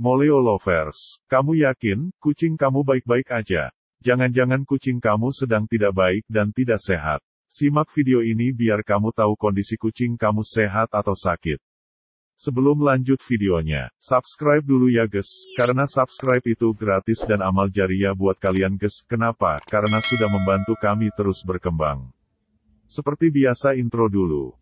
Moleo lovers, kamu yakin, kucing kamu baik-baik aja? Jangan-jangan kucing kamu sedang tidak baik dan tidak sehat. Simak video ini biar kamu tahu kondisi kucing kamu sehat atau sakit. Sebelum lanjut videonya, subscribe dulu ya guys, karena subscribe itu gratis dan amal jariah buat kalian guys. Kenapa? Karena sudah membantu kami terus berkembang. Seperti biasa intro dulu.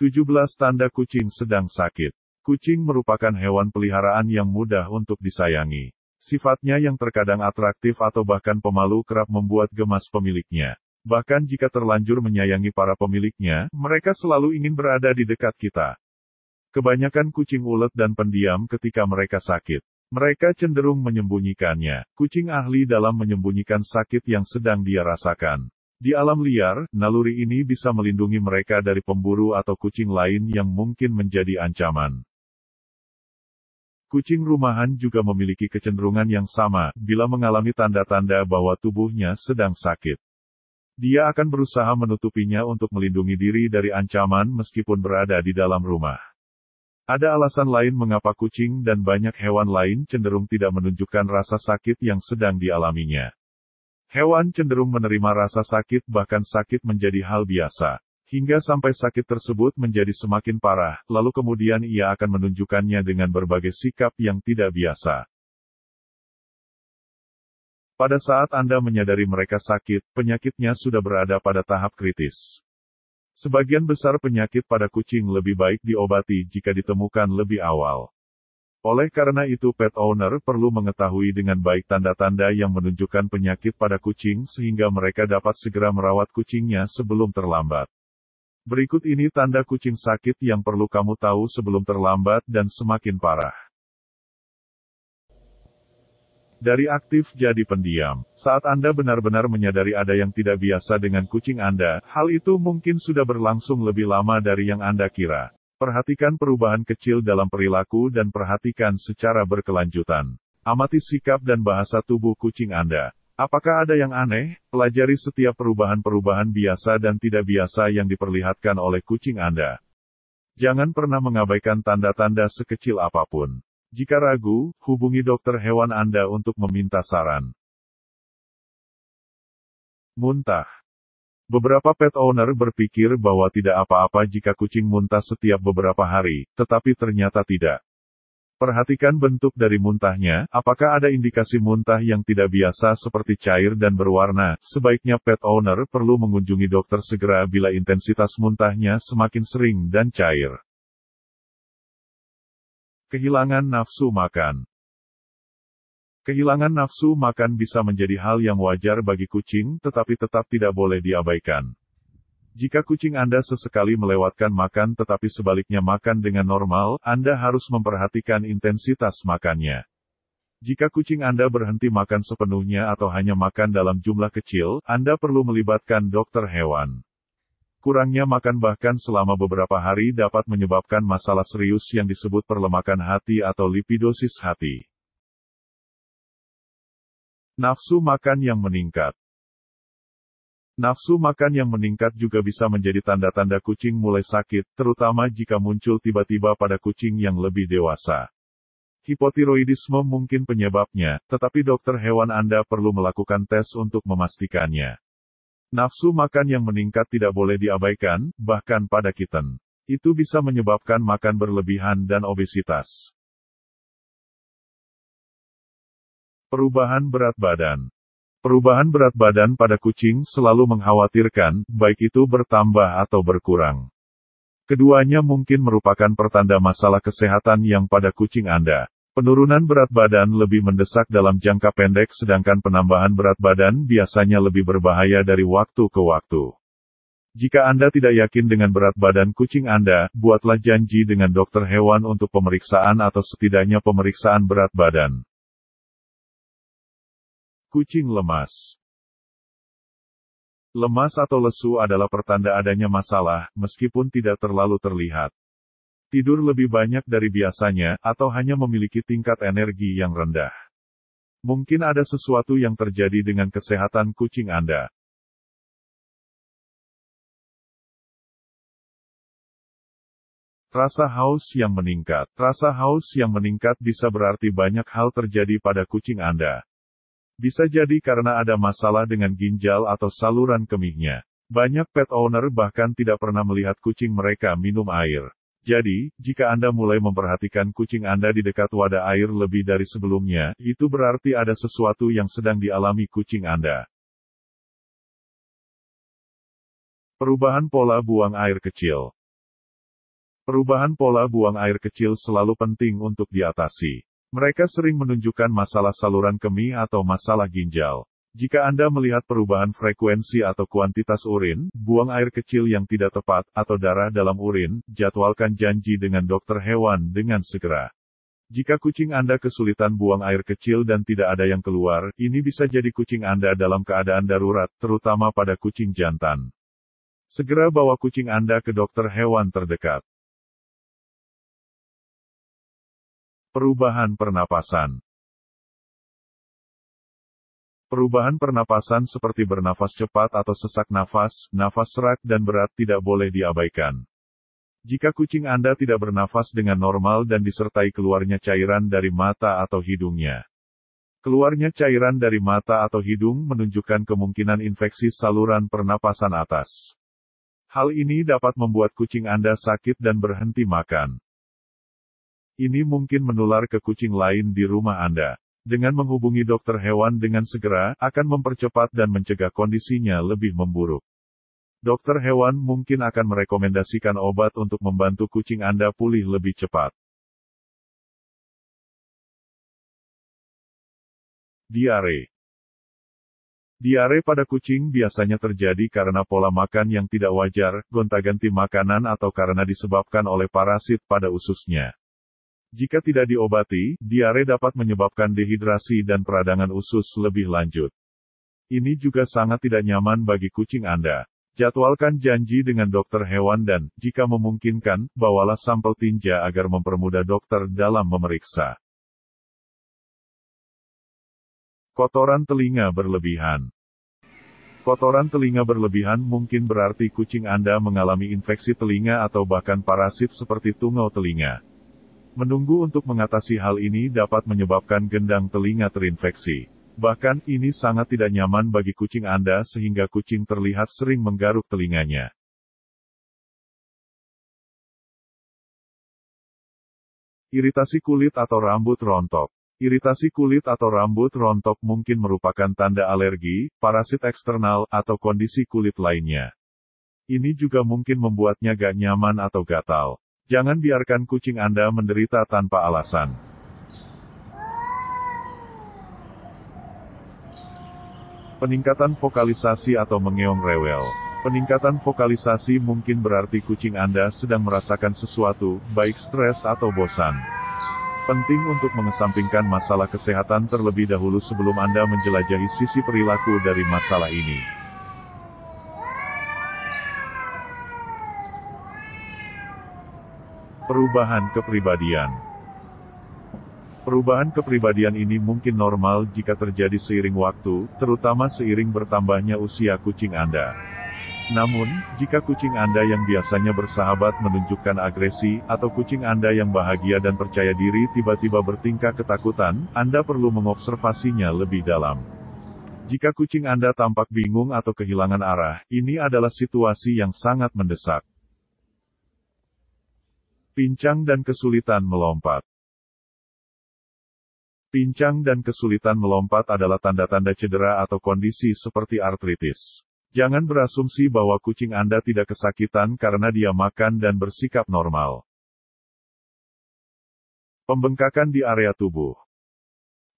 17 tanda kucing sedang sakit. Kucing merupakan hewan peliharaan yang mudah untuk disayangi. Sifatnya yang terkadang atraktif atau bahkan pemalu kerap membuat gemas pemiliknya. Bahkan jika terlanjur menyayangi para pemiliknya, mereka selalu ingin berada di dekat kita. Kebanyakan kucing ulet dan pendiam ketika mereka sakit. Mereka cenderung menyembunyikannya. Kucing ahli dalam menyembunyikan sakit yang sedang dia rasakan. Di alam liar, naluri ini bisa melindungi mereka dari pemburu atau kucing lain yang mungkin menjadi ancaman. Kucing rumahan juga memiliki kecenderungan yang sama bila mengalami tanda-tanda bahwa tubuhnya sedang sakit. Dia akan berusaha menutupinya untuk melindungi diri dari ancaman meskipun berada di dalam rumah. Ada alasan lain mengapa kucing dan banyak hewan lain cenderung tidak menunjukkan rasa sakit yang sedang dialaminya. Hewan cenderung menerima rasa sakit, bahkan sakit menjadi hal biasa. Hingga sampai sakit tersebut menjadi semakin parah, lalu kemudian ia akan menunjukkannya dengan berbagai sikap yang tidak biasa. Pada saat Anda menyadari mereka sakit, penyakitnya sudah berada pada tahap kritis. Sebagian besar penyakit pada kucing lebih baik diobati jika ditemukan lebih awal. Oleh karena itu pet owner perlu mengetahui dengan baik tanda-tanda yang menunjukkan penyakit pada kucing sehingga mereka dapat segera merawat kucingnya sebelum terlambat. Berikut ini tanda kucing sakit yang perlu kamu tahu sebelum terlambat dan semakin parah. Dari aktif jadi pendiam. Saat Anda benar-benar menyadari ada yang tidak biasa dengan kucing Anda, hal itu mungkin sudah berlangsung lebih lama dari yang Anda kira. Perhatikan perubahan kecil dalam perilaku dan perhatikan secara berkelanjutan. Amati sikap dan bahasa tubuh kucing Anda. Apakah ada yang aneh? Pelajari setiap perubahan-perubahan biasa dan tidak biasa yang diperlihatkan oleh kucing Anda. Jangan pernah mengabaikan tanda-tanda sekecil apapun. Jika ragu, hubungi dokter hewan Anda untuk meminta saran. Muntah Beberapa pet owner berpikir bahwa tidak apa-apa jika kucing muntah setiap beberapa hari, tetapi ternyata tidak. Perhatikan bentuk dari muntahnya, apakah ada indikasi muntah yang tidak biasa seperti cair dan berwarna. Sebaiknya pet owner perlu mengunjungi dokter segera bila intensitas muntahnya semakin sering dan cair. Kehilangan nafsu makan Kehilangan nafsu makan bisa menjadi hal yang wajar bagi kucing, tetapi tetap tidak boleh diabaikan. Jika kucing Anda sesekali melewatkan makan tetapi sebaliknya makan dengan normal, Anda harus memperhatikan intensitas makannya. Jika kucing Anda berhenti makan sepenuhnya atau hanya makan dalam jumlah kecil, Anda perlu melibatkan dokter hewan. Kurangnya makan bahkan selama beberapa hari dapat menyebabkan masalah serius yang disebut perlemakan hati atau lipidosis hati. Nafsu makan yang meningkat. Nafsu makan yang meningkat juga bisa menjadi tanda-tanda kucing mulai sakit, terutama jika muncul tiba-tiba pada kucing yang lebih dewasa. Hipotiroidisme mungkin penyebabnya, tetapi dokter hewan Anda perlu melakukan tes untuk memastikannya. Nafsu makan yang meningkat tidak boleh diabaikan, bahkan pada kitten. Itu bisa menyebabkan makan berlebihan dan obesitas. Perubahan berat badan Perubahan berat badan pada kucing selalu mengkhawatirkan, baik itu bertambah atau berkurang. Keduanya mungkin merupakan pertanda masalah kesehatan yang pada kucing Anda. Penurunan berat badan lebih mendesak dalam jangka pendek sedangkan penambahan berat badan biasanya lebih berbahaya dari waktu ke waktu. Jika Anda tidak yakin dengan berat badan kucing Anda, buatlah janji dengan dokter hewan untuk pemeriksaan atau setidaknya pemeriksaan berat badan. Kucing lemas. Lemas atau lesu adalah pertanda adanya masalah, meskipun tidak terlalu terlihat. Tidur lebih banyak dari biasanya, atau hanya memiliki tingkat energi yang rendah. Mungkin ada sesuatu yang terjadi dengan kesehatan kucing Anda. Rasa haus yang meningkat. Rasa haus yang meningkat bisa berarti banyak hal terjadi pada kucing Anda. Bisa jadi karena ada masalah dengan ginjal atau saluran kemihnya. Banyak pet owner bahkan tidak pernah melihat kucing mereka minum air. Jadi, jika Anda mulai memperhatikan kucing Anda di dekat wadah air lebih dari sebelumnya, itu berarti ada sesuatu yang sedang dialami kucing Anda. Perubahan pola buang air kecil. Perubahan pola buang air kecil selalu penting untuk diatasi. Mereka sering menunjukkan masalah saluran kemih atau masalah ginjal. Jika Anda melihat perubahan frekuensi atau kuantitas urin, buang air kecil yang tidak tepat, atau darah dalam urin, jadwalkan janji dengan dokter hewan dengan segera. Jika kucing Anda kesulitan buang air kecil dan tidak ada yang keluar, ini bisa jadi kucing Anda dalam keadaan darurat, terutama pada kucing jantan. Segera bawa kucing Anda ke dokter hewan terdekat. Perubahan pernapasan Perubahan pernapasan seperti bernafas cepat atau sesak nafas, nafas serak dan berat tidak boleh diabaikan. Jika kucing Anda tidak bernafas dengan normal dan disertai keluarnya cairan dari mata atau hidungnya. Keluarnya cairan dari mata atau hidung menunjukkan kemungkinan infeksi saluran pernapasan atas. Hal ini dapat membuat kucing Anda sakit dan berhenti makan. Ini mungkin menular ke kucing lain di rumah Anda. Dengan menghubungi dokter hewan dengan segera, akan mempercepat dan mencegah kondisinya lebih memburuk. Dokter hewan mungkin akan merekomendasikan obat untuk membantu kucing Anda pulih lebih cepat. Diare Diare pada kucing biasanya terjadi karena pola makan yang tidak wajar, gonta-ganti makanan atau karena disebabkan oleh parasit pada ususnya. Jika tidak diobati, diare dapat menyebabkan dehidrasi dan peradangan usus lebih lanjut. Ini juga sangat tidak nyaman bagi kucing Anda. Jadwalkan janji dengan dokter hewan dan, jika memungkinkan, bawalah sampel tinja agar mempermudah dokter dalam memeriksa. Kotoran telinga berlebihan. Kotoran telinga berlebihan mungkin berarti kucing Anda mengalami infeksi telinga atau bahkan parasit seperti tungau telinga. Menunggu untuk mengatasi hal ini dapat menyebabkan gendang telinga terinfeksi. Bahkan ini sangat tidak nyaman bagi kucing Anda sehingga kucing terlihat sering menggaruk telinganya. Iritasi kulit atau rambut rontok. Iritasi kulit atau rambut rontok mungkin merupakan tanda alergi, parasit eksternal, atau kondisi kulit lainnya. Ini juga mungkin membuatnya gak nyaman atau gatal. Jangan biarkan kucing Anda menderita tanpa alasan. Peningkatan vokalisasi atau mengeong rewel. Peningkatan vokalisasi mungkin berarti kucing Anda sedang merasakan sesuatu, baik stres atau bosan. Penting untuk mengesampingkan masalah kesehatan terlebih dahulu sebelum Anda menjelajahi sisi perilaku dari masalah ini. Perubahan kepribadian Perubahan kepribadian ini mungkin normal jika terjadi seiring waktu, terutama seiring bertambahnya usia kucing Anda. Namun, jika kucing Anda yang biasanya bersahabat menunjukkan agresi, atau kucing Anda yang bahagia dan percaya diri tiba-tiba bertingkah ketakutan, Anda perlu mengobservasinya lebih dalam. Jika kucing Anda tampak bingung atau kehilangan arah, ini adalah situasi yang sangat mendesak. Pincang dan kesulitan melompat. Pincang dan kesulitan melompat adalah tanda-tanda cedera atau kondisi seperti artritis. Jangan berasumsi bahwa kucing Anda tidak kesakitan karena dia makan dan bersikap normal. Pembengkakan di area tubuh.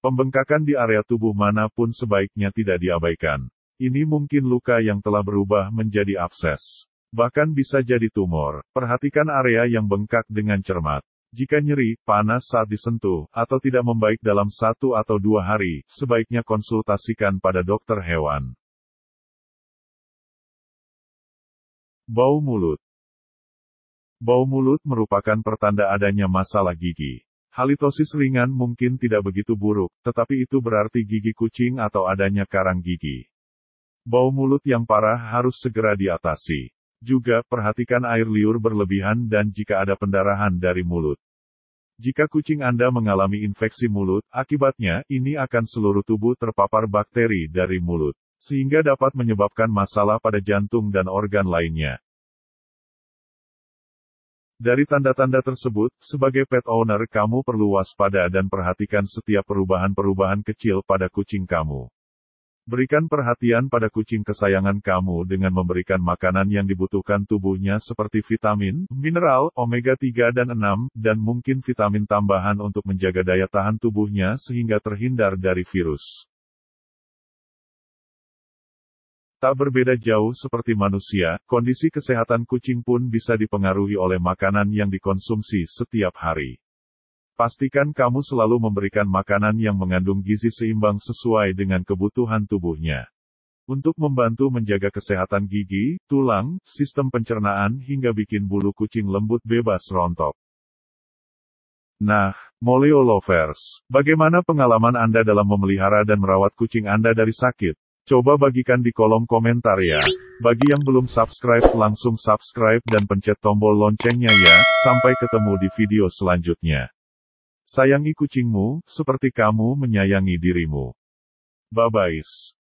Pembengkakan di area tubuh manapun sebaiknya tidak diabaikan. Ini mungkin luka yang telah berubah menjadi abses. Bahkan bisa jadi tumor. Perhatikan area yang bengkak dengan cermat. Jika nyeri, panas saat disentuh, atau tidak membaik dalam satu atau dua hari, sebaiknya konsultasikan pada dokter hewan. Bau mulut Bau mulut merupakan pertanda adanya masalah gigi. Halitosis ringan mungkin tidak begitu buruk, tetapi itu berarti gigi kucing atau adanya karang gigi. Bau mulut yang parah harus segera diatasi. Juga, perhatikan air liur berlebihan dan jika ada pendarahan dari mulut. Jika kucing Anda mengalami infeksi mulut, akibatnya, ini akan seluruh tubuh terpapar bakteri dari mulut, sehingga dapat menyebabkan masalah pada jantung dan organ lainnya. Dari tanda-tanda tersebut, sebagai pet owner kamu perlu waspada dan perhatikan setiap perubahan-perubahan kecil pada kucing kamu. Berikan perhatian pada kucing kesayangan kamu dengan memberikan makanan yang dibutuhkan tubuhnya seperti vitamin, mineral, omega-3 dan 6, dan mungkin vitamin tambahan untuk menjaga daya tahan tubuhnya sehingga terhindar dari virus. Tak berbeda jauh seperti manusia, kondisi kesehatan kucing pun bisa dipengaruhi oleh makanan yang dikonsumsi setiap hari. Pastikan kamu selalu memberikan makanan yang mengandung gizi seimbang sesuai dengan kebutuhan tubuhnya. Untuk membantu menjaga kesehatan gigi, tulang, sistem pencernaan hingga bikin bulu kucing lembut bebas rontok. Nah, Moleo lovers, bagaimana pengalaman Anda dalam memelihara dan merawat kucing Anda dari sakit? Coba bagikan di kolom komentar ya. Bagi yang belum subscribe, langsung subscribe dan pencet tombol loncengnya ya. Sampai ketemu di video selanjutnya. Sayangi kucingmu, seperti kamu menyayangi dirimu. Babais.